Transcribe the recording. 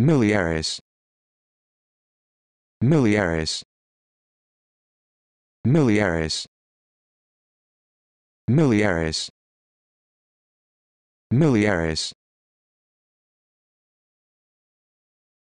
miliaris miliaris miliaris miliaris miliaris